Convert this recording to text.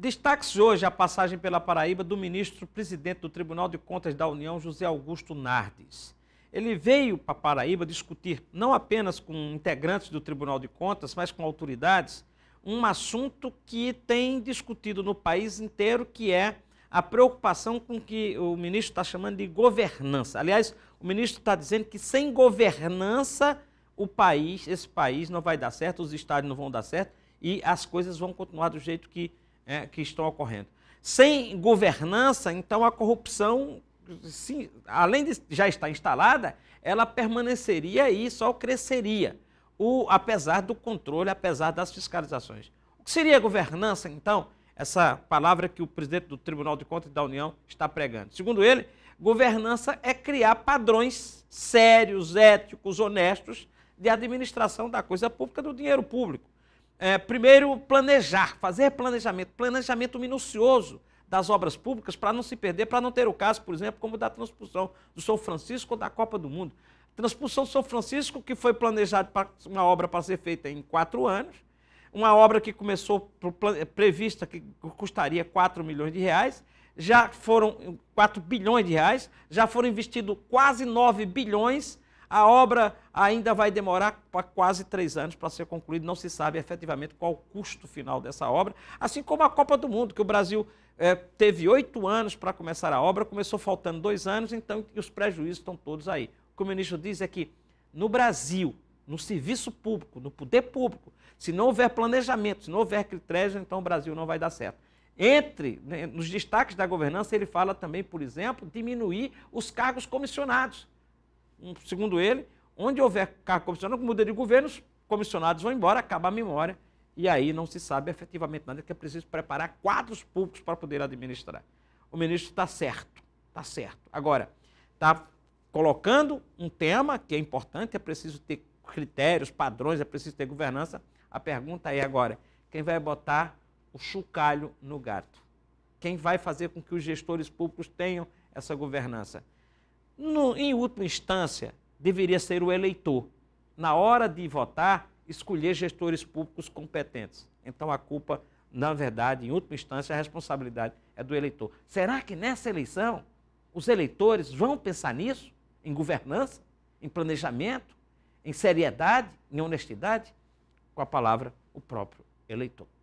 Destaque-se hoje a passagem pela Paraíba do ministro-presidente do Tribunal de Contas da União, José Augusto Nardes. Ele veio para Paraíba discutir, não apenas com integrantes do Tribunal de Contas, mas com autoridades, um assunto que tem discutido no país inteiro, que é a preocupação com que o ministro está chamando de governança. Aliás, o ministro está dizendo que sem governança o país, esse país não vai dar certo, os estados não vão dar certo e as coisas vão continuar do jeito que é, que estão ocorrendo. Sem governança, então a corrupção, sim, além de já estar instalada, ela permaneceria e só cresceria, o, apesar do controle, apesar das fiscalizações. O que seria governança, então? Essa palavra que o presidente do Tribunal de Contas da União está pregando. Segundo ele, governança é criar padrões sérios, éticos, honestos de administração da coisa pública, do dinheiro público é, primeiro, planejar, fazer planejamento, planejamento minucioso das obras públicas para não se perder, para não ter o caso, por exemplo, como da transpulsão do São Francisco ou da Copa do Mundo. Transpulsão do São Francisco, que foi planejado para uma obra para ser feita em quatro anos, uma obra que começou é, prevista que custaria 4 milhões de reais, já foram 4 bilhões de reais, já foram investidos quase 9 bilhões a obra ainda vai demorar quase três anos para ser concluída, não se sabe efetivamente qual o custo final dessa obra. Assim como a Copa do Mundo, que o Brasil é, teve oito anos para começar a obra, começou faltando dois anos, então os prejuízos estão todos aí. O que o ministro diz é que no Brasil, no serviço público, no poder público, se não houver planejamento, se não houver critérios, então o Brasil não vai dar certo. Entre né, nos destaques da governança, ele fala também, por exemplo, diminuir os cargos comissionados segundo ele, onde houver cargo comissionado, muda de governos, comissionados vão embora, acaba a memória, e aí não se sabe efetivamente nada, que é preciso preparar quadros públicos para poder administrar. O ministro está certo, está certo. Agora, está colocando um tema que é importante, é preciso ter critérios, padrões, é preciso ter governança. A pergunta é agora, quem vai botar o chucalho no gato? Quem vai fazer com que os gestores públicos tenham essa governança? No, em última instância, deveria ser o eleitor, na hora de votar, escolher gestores públicos competentes. Então a culpa, na verdade, em última instância, é a responsabilidade é do eleitor. Será que nessa eleição os eleitores vão pensar nisso? Em governança? Em planejamento? Em seriedade? Em honestidade? Com a palavra, o próprio eleitor.